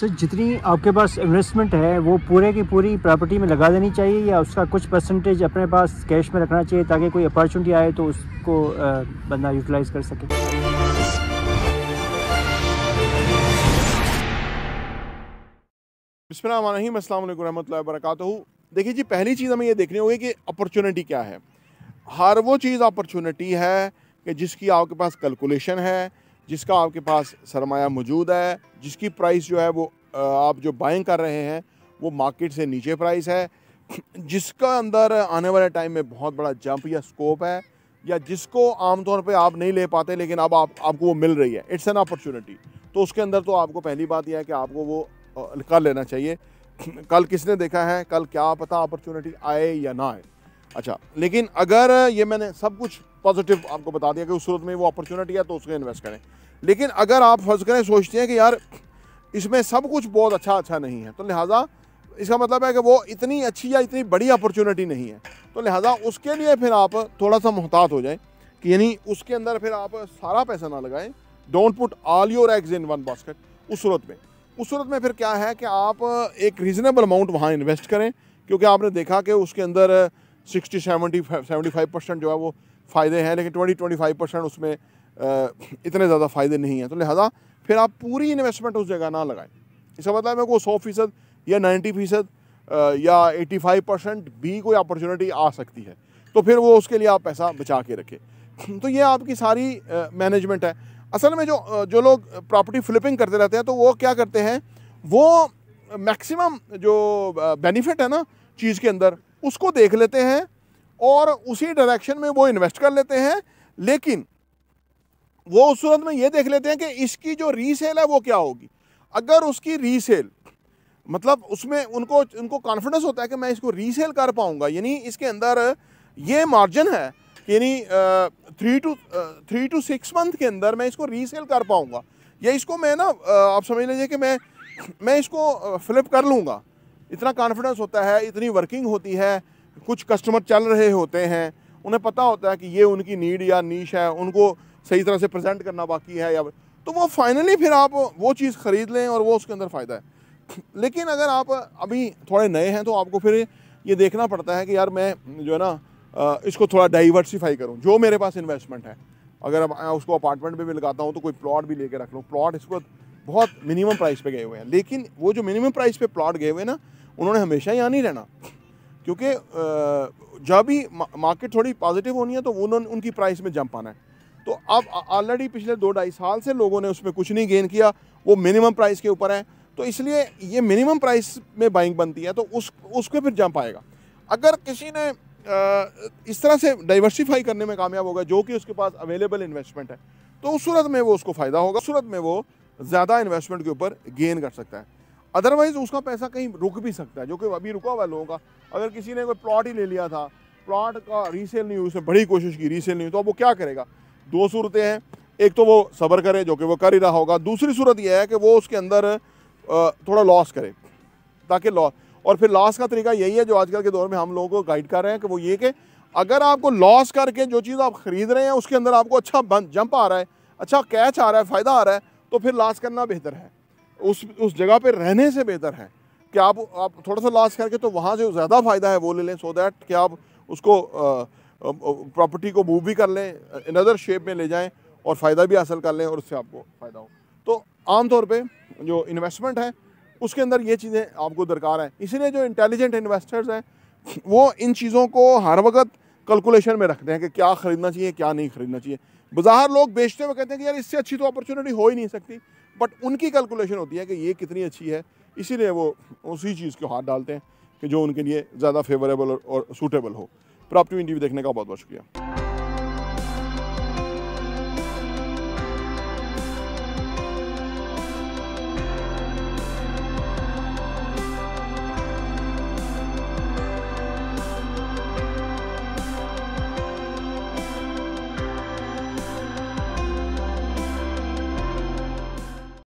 sir तो जितनी आपके पास इन्वेस्टमेंट है वो पूरे की पूरी प्रॉपर्टी में लगा देनी चाहिए या उसका कुछ परसेंटेज अपने पास कैश में रखना चाहिए ताकि कोई अपॉर्चुनिटी आए तो उसको बंदा यूटिलाइज कर सके बिस्मिल्लाम देखिए जी पहली चीज़ हमें ये देखनी होगी कि अपॉर्चुनिटी क्या है हर वो चीज़ अपॉर्चुनिटी है कि जिसकी आपके पास कैलकुलेशन है जिसका आपके पास सरमाया मौजूद है जिसकी प्राइस जो है वो आप जो बाइंग कर रहे हैं वो मार्केट से नीचे प्राइस है जिसका अंदर आने वाले टाइम में बहुत बड़ा जंप या स्कोप है या जिसको आमतौर पे आप नहीं ले पाते लेकिन अब आप आपको वो मिल रही है इट्स एन अपॉर्चुनिटी तो उसके अंदर तो आपको पहली बात यह है कि आपको वो कर लेना चाहिए कल किसने देखा है कल क्या पता अपॉर्चुनिटी आए या ना आए अच्छा लेकिन अगर ये मैंने सब कुछ पॉजिटिव आपको बता दिया कि उस सूरत में वो अपॉर्चुनिटी है तो उसमें इन्वेस्ट करें लेकिन अगर आप फर्ज करें सोचते हैं कि यार इसमें सब कुछ बहुत अच्छा अच्छा नहीं है तो लिहाजा इसका मतलब है कि वो इतनी अच्छी या इतनी बड़ी अपॉर्चुनिटी नहीं है तो लिहाजा उसके लिए फिर आप थोड़ा सा मोहतात हो जाएं कि यानी उसके अंदर फिर आप सारा पैसा ना लगाएं don't put all your eggs in one basket उस सूरत में उस सूरत में फिर क्या है कि आप एक रीज़नेबल अमाउंट वहाँ इन्वेस्ट करें क्योंकि आपने देखा कि उसके अंदर sixty seventy seventy five percent जो है वो फ़ायदे हैं लेकिन ट्वेंटी ट्वेंटी फाइव परसेंट उसमें इतने ज़्यादा फ़ायदे नहीं हैं तो लिहाजा फिर आप पूरी इन्वेस्टमेंट उस जगह ना लगाएं इसका मतलब है को सौ फीसद या नाइन्टी फीसद या एटी फाइव परसेंट भी कोई अपॉर्चुनिटी आ सकती है तो फिर वो उसके लिए आप पैसा बचा के रखें तो ये आपकी सारी मैनेजमेंट है असल में जो जो लोग प्रॉपर्टी फ्लिपिंग करते रहते हैं तो वो क्या करते हैं वो मैक्सिमम जो बेनिफिट है ना चीज़ के अंदर उसको देख लेते हैं और उसी डायरेक्शन में वो इन्वेस्ट कर लेते हैं लेकिन वो उस सूरत में ये देख लेते हैं कि इसकी जो रीसेल है वो क्या होगी अगर उसकी रीसेल मतलब उसमें उनको उनको कॉन्फिडेंस होता है कि मैं इसको रीसेल कर पाऊंगा यानी इसके अंदर ये मार्जिन है यानी three two three two six month के अंदर मैं इसको रीसेल कर पाऊँगा या इसको मैं ना आप समझ लीजिए कि मैं मैं इसको फ्लिप कर लूँगा इतना कॉन्फिडेंस होता है इतनी वर्किंग होती है कुछ कस्टमर चल रहे होते हैं उन्हें पता होता है कि ये उनकी नीड या नीच है उनको सही तरह से प्रेजेंट करना बाकी है या तो वो फाइनली फिर आप वो चीज़ ख़रीद लें और वो उसके अंदर फ़ायदा है लेकिन अगर आप अभी थोड़े नए हैं तो आपको फिर ये देखना पड़ता है कि यार मैं जो है ना इसको थोड़ा डाइवर्सिफाई करूँ जो मेरे पास इन्वेस्टमेंट है अगर उसको अपार्टमेंट में भी लगाता हूँ तो कोई प्लॉट भी लेके रख लूँ प्लॉट इसको बहुत मिनिमम प्राइस पे गए हुए हैं लेकिन वो जो मिनिमम प्राइस पे प्लॉट गए हुए हैं ना उन्होंने हमेशा यहाँ नहीं रहना क्योंकि जब भी मार्केट थोड़ी पॉजिटिव होनी है तो उन्होंने उनकी प्राइस में जंप आना है तो अब ऑलरेडी पिछले दो ढाई साल से लोगों ने उसमें कुछ नहीं गेन किया वो मिनिमम प्राइस के ऊपर है तो इसलिए ये मिनिमम प्राइस में बाइंग बनती है तो उस उसके फिर जंप आएगा अगर किसी ने इस तरह से डाइवर्सिफाई करने में कामयाब होगा जो कि उसके पास अवेलेबल इन्वेस्टमेंट है तो उस सूरत में वो उसको फ़ायदा होगा सूरत में वो ज़्यादा इन्वेस्टमेंट के ऊपर गेन कर सकता है अदरवाइज उसका पैसा कहीं रुक भी सकता है जो कि अभी रुका हुआ है लोगों का अगर किसी ने कोई प्लॉट ही ले लिया था प्लॉट का रीसेल नहीं हुई उसने बड़ी कोशिश की रीसेल नहीं हुई तो अब वो क्या करेगा दो सूरतें हैं एक तो वो सब्र करे जो कि वो कर ही रहा होगा दूसरी सूरत यह है कि वो उसके अंदर थोड़ा लॉस करे ताकि लॉस और फिर लॉस का तरीका यही है जो आजकल के दौर में हम लोगों को गाइड कर रहे हैं कि वो ये कि अगर आपको लॉस करके जो चीज़ आप ख़रीद रहे हैं उसके अंदर आपको अच्छा जंप आ रहा है अच्छा कैच आ रहा है फ़ायदा आ रहा है तो फिर लॉस करना बेहतर है उस उस जगह पे रहने से बेहतर है कि आप आप थोड़ा सा लॉस करके तो वहाँ से ज़्यादा फ़ायदा है वो ले लें सो so दैट कि आप उसको प्रॉपर्टी को मूव भी कर लें इनदर शेप में ले जाएं और फ़ायदा भी हासिल कर लें और उससे आपको फ़ायदा हो तो आमतौर पर जो इन्वेस्टमेंट है उसके अंदर ये चीज़ें आपको दरकार हैं इसीलिए जो इंटेलिजेंट इन्वेस्टर्स हैं वो इन चीज़ों को हर वक्त कैलकुलेशन में रखते हैं कि क्या ख़रीदना चाहिए क्या नहीं ख़रीदना चाहिए बाजार लोग बेचते हुए कहते हैं कि यार इससे अच्छी तो अपॉर्चुनिटी हो ही नहीं सकती बट उनकी कैलकुलेशन होती है कि ये कितनी अच्छी है इसीलिए वो उसी चीज़ को हाथ डालते हैं कि जो उनके लिए ज़्यादा फेवरेबल और, और सूटेबल हो प्रॉपर्टी इंटरव्यू देखने का बहुत बहुत शुक्रिया